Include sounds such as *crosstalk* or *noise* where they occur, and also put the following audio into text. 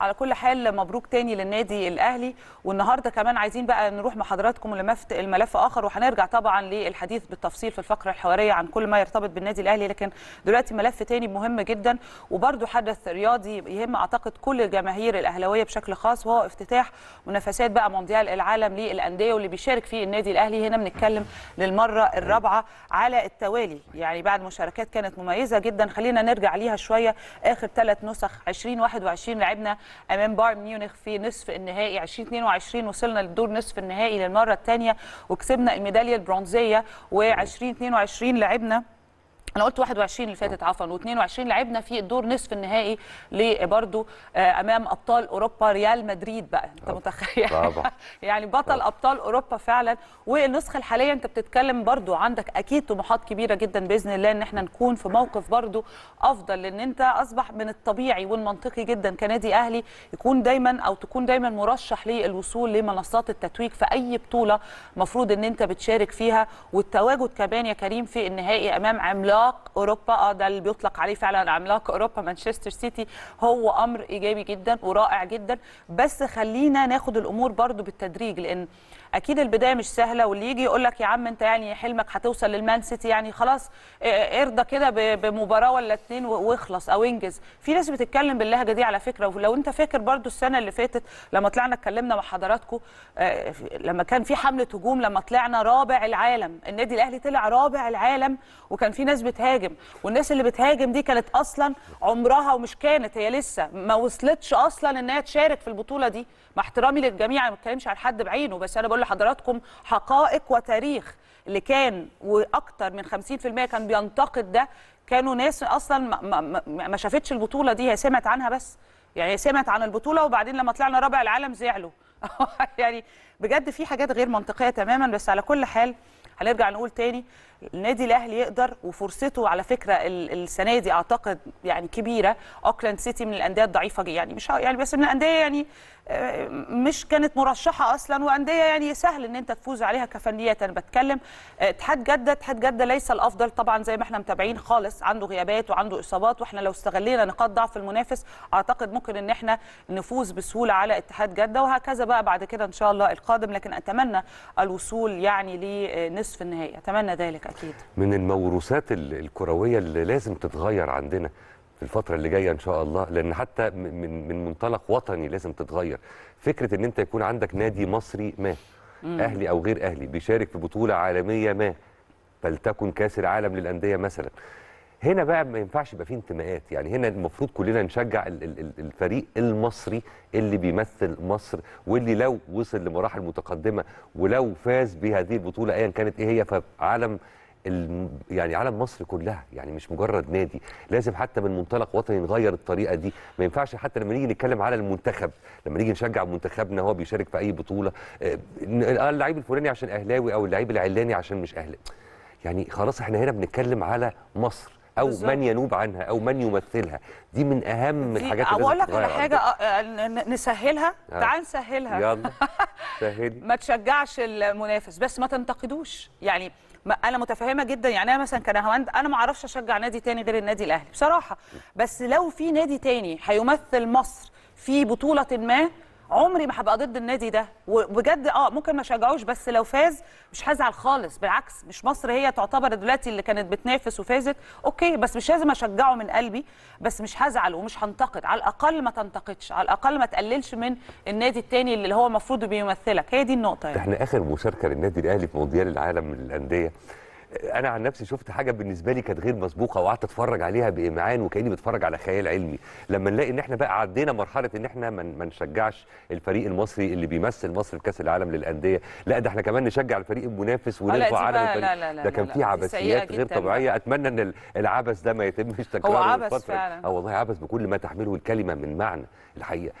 على كل حال مبروك تاني للنادي الاهلي والنهارده كمان عايزين بقى نروح مع حضراتكم لملف الملف اخر وهنرجع طبعا للحديث بالتفصيل في الفقره الحواريه عن كل ما يرتبط بالنادي الاهلي لكن دلوقتي ملف تاني مهم جدا وبرده حدث رياضي يهم اعتقد كل الجماهير الاهلاويه بشكل خاص وهو افتتاح منافسات بقى مونديال العالم للانديه واللي بيشارك فيه النادي الاهلي هنا بنتكلم للمره الرابعه على التوالي يعني بعد مشاركات كانت مميزه جدا خلينا نرجع ليها شويه اخر ثلاث نسخ 2021 لعبنا امام بايرن ميونخ في نصف النهائي 2022 وصلنا لدور نصف النهائي للمره الثانيه وكسبنا الميداليه البرونزيه و2022 لعبنا انا قلت 21 اللي فاتت عفوا و22 لعبنا في الدور نصف النهائي لبرده آه، امام ابطال اوروبا ريال مدريد بقى انت متخيل *laughs* يعني بطل طبعا. ابطال اوروبا فعلا والنسخه الحاليه انت بتتكلم برده عندك اكيد طموحات كبيره جدا باذن الله ان احنا نكون في موقف برده افضل لان انت اصبح من الطبيعي والمنطقي جدا كنادي اهلي يكون دايما او تكون دايما مرشح للوصول لمنصات التتويج في اي بطوله مفروض ان انت بتشارك فيها والتواجد كمان يا كريم في النهائي امام عملاق عملاق اوروبا اه ده اللي بيطلق عليه فعلا عملاق اوروبا مانشستر سيتي هو امر ايجابي جدا ورائع جدا بس خلينا ناخد الامور برضو بالتدريج لان اكيد البدايه مش سهله واللي يجي يقول لك يا عم انت يعني حلمك هتوصل للمان سيتي يعني خلاص إيه، إيه، ارضى كده بمباراه ولا اتنين واخلص او انجز في ناس بتتكلم باللهجه دي على فكره ولو انت فاكر برضو السنه اللي فاتت لما طلعنا اتكلمنا مع حضراتكم آه، لما كان في حمله هجوم لما طلعنا رابع العالم النادي الاهلي طلع رابع العالم وكان في ناس بتهاجم والناس اللي بتهاجم دي كانت اصلا عمرها ومش كانت هي لسه ما وصلتش اصلا انها تشارك في البطوله دي مع احترامي للجميع ما بتكلمش على حد بعينه بس انا بقول لحضراتكم حقائق وتاريخ اللي كان واكتر من 50% كان بينتقد ده كانوا ناس اصلا ما, ما, ما شافتش البطوله دي هي سمعت عنها بس يعني سمعت عن البطوله وبعدين لما طلعنا رابع العالم زعلوا *laughs* يعني بجد في حاجات غير منطقيه تماما بس على كل حال هنرجع نقول تاني النادي الاهلي يقدر وفرصته على فكره السنه دي اعتقد يعني كبيره اوكلاند سيتي من الانديه الضعيفه يعني مش يعني بس من الانديه يعني آه، مش كانت مرشحه اصلا وانديه يعني سهل ان انت تفوز عليها كفنيات انا بتكلم آه، اتحاد جده اتحاد جده ليس الافضل طبعا زي ما احنا متابعين خالص عنده غيابات وعنده اصابات واحنا لو استغلينا نقاط ضعف المنافس اعتقد ممكن ان احنا نفوز بسهوله على اتحاد جده وهكذا بقى بعد كده ان شاء الله القادم لكن اتمنى الوصول يعني لنصف النهائي اتمنى ذلك أكيد. من الموروثات الكروية اللي لازم تتغير عندنا في الفترة اللي جاية إن شاء الله لأن حتى من من منطلق وطني لازم تتغير فكرة إن أنت يكون عندك نادي مصري ما مم. أهلي أو غير أهلي بيشارك في بطولة عالمية ما فلتكن كاس العالم للأندية مثلا هنا بقى ما ينفعش يبقى فيه انتماءات يعني هنا المفروض كلنا نشجع الفريق المصري اللي بيمثل مصر واللي لو وصل لمراحل متقدمه ولو فاز بهذه البطوله ايا كانت ايه هي فعالم يعني عالم مصر كلها يعني مش مجرد نادي لازم حتى من منطلق وطني نغير الطريقه دي ما ينفعش حتى لما نيجي نتكلم على المنتخب لما نيجي نشجع منتخبنا هو بيشارك في اي بطوله آه، آه، اللعيب الفلاني عشان اهلاوي او اللعيب العلاني عشان مش اهلاوي يعني خلاص احنا هنا بنتكلم على مصر او بالزبط. من ينوب عنها او من يمثلها دي من اهم دي الحاجات اللي اقول لك على حاجه آه، آه، نسهلها آه. تعال نسهلها يلا *laughs* سهلي ما تشجعش المنافس بس ما تنتقدوش يعني ما انا متفهمه جدا يعني انا مثلا كنهاوند انا ما اعرفش اشجع نادي تاني غير النادي الاهلي بصراحه بس لو في نادي تاني هيمثل مصر في بطوله ما عمري ما هبقى ضد النادي ده وبجد اه ممكن ما شجعوش بس لو فاز مش هزعل خالص بالعكس مش مصر هي تعتبر دلوقتي اللي كانت بتنافس وفازت اوكي بس مش لازم اشجعه من قلبي بس مش هزعل ومش هنتقد على الاقل ما تنتقدش على الاقل ما تقللش من النادي الثاني اللي هو المفروض بيمثلك هي دي النقطه يعني. احنا اخر مشاركه للنادي الاهلي في مونديال العالم للانديه انا عن نفسي شفت حاجه بالنسبه لي كانت غير مسبوقه وقعدت اتفرج عليها بامعان وكاني بتفرج على خيال علمي لما نلاقي ان احنا بقى عدينا مرحله ان احنا ما نشجعش الفريق المصري اللي بيمثل مصر في كاس العالم للانديه لا ده احنا كمان نشجع الفريق المنافس آه، ونرفع علم الفريق لا لا لا ده كان في عبثيات غير طبيعيه اتمنى ان العبث ده ما يتمش تكراره هو عبث فعلا اه والله عبث بكل ما تحمله الكلمه من معنى الحقيقه